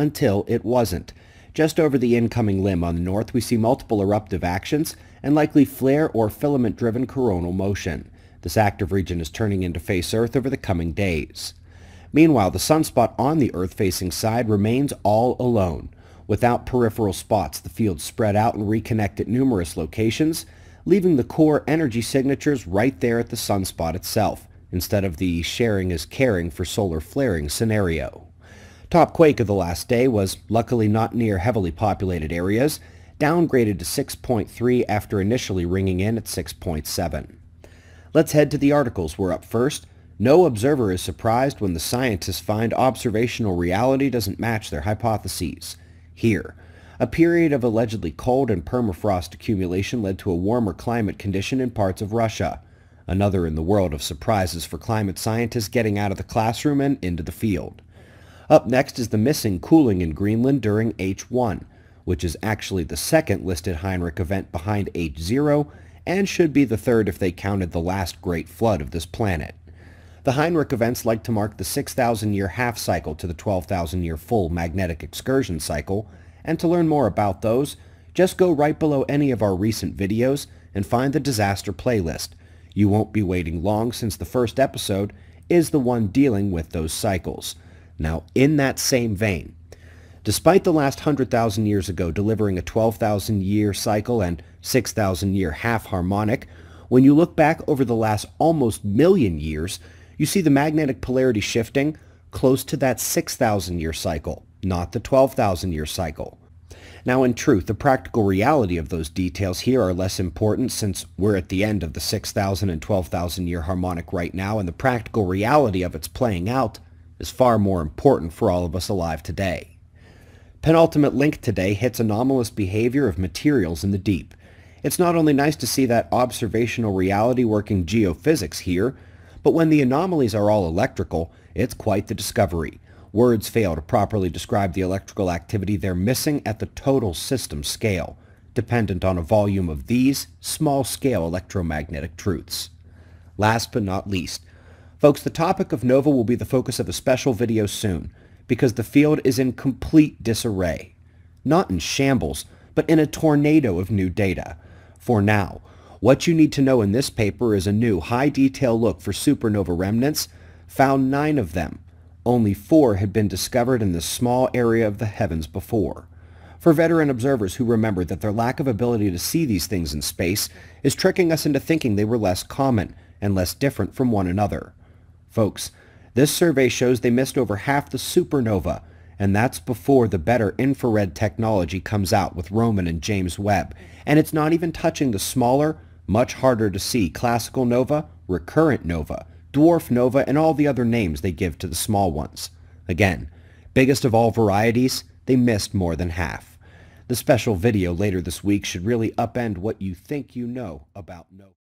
until it wasn't. Just over the incoming limb on the north, we see multiple eruptive actions and likely flare or filament-driven coronal motion. This active region is turning into face Earth over the coming days. Meanwhile, the sunspot on the Earth-facing side remains all alone. Without peripheral spots, the fields spread out and reconnect at numerous locations, leaving the core energy signatures right there at the sunspot itself, instead of the sharing is caring for solar flaring scenario. Top quake of the last day was luckily not near heavily populated areas, downgraded to 6.3 after initially ringing in at 6.7. Let's head to the articles we're up first. No observer is surprised when the scientists find observational reality doesn't match their hypotheses. Here, a period of allegedly cold and permafrost accumulation led to a warmer climate condition in parts of Russia. Another in the world of surprises for climate scientists getting out of the classroom and into the field. Up next is the missing cooling in Greenland during H1, which is actually the second listed Heinrich event behind H0 and should be the third if they counted the last great flood of this planet. The Heinrich events like to mark the 6,000-year half-cycle to the 12,000-year full magnetic excursion cycle, and to learn more about those, just go right below any of our recent videos and find the disaster playlist. You won't be waiting long since the first episode is the one dealing with those cycles. Now, in that same vein, despite the last 100,000 years ago delivering a 12,000-year cycle and 6,000-year half-harmonic, when you look back over the last almost million years, you see the magnetic polarity shifting close to that 6,000-year cycle, not the 12,000-year cycle. Now, in truth, the practical reality of those details here are less important since we're at the end of the 6,000 and 12,000 year harmonic right now, and the practical reality of its playing out is far more important for all of us alive today. Penultimate Link today hits anomalous behavior of materials in the deep. It's not only nice to see that observational reality working geophysics here, but when the anomalies are all electrical, it's quite the discovery. Words fail to properly describe the electrical activity they're missing at the total system scale, dependent on a volume of these small-scale electromagnetic truths. Last but not least, Folks, the topic of NOVA will be the focus of a special video soon, because the field is in complete disarray. Not in shambles, but in a tornado of new data. For now, what you need to know in this paper is a new high-detail look for supernova remnants, found nine of them. Only four had been discovered in this small area of the heavens before. For veteran observers who remember that their lack of ability to see these things in space is tricking us into thinking they were less common and less different from one another. Folks, this survey shows they missed over half the supernova, and that's before the better infrared technology comes out with Roman and James Webb. And it's not even touching the smaller, much harder to see classical nova, recurrent nova, dwarf nova, and all the other names they give to the small ones. Again, biggest of all varieties, they missed more than half. The special video later this week should really upend what you think you know about nova.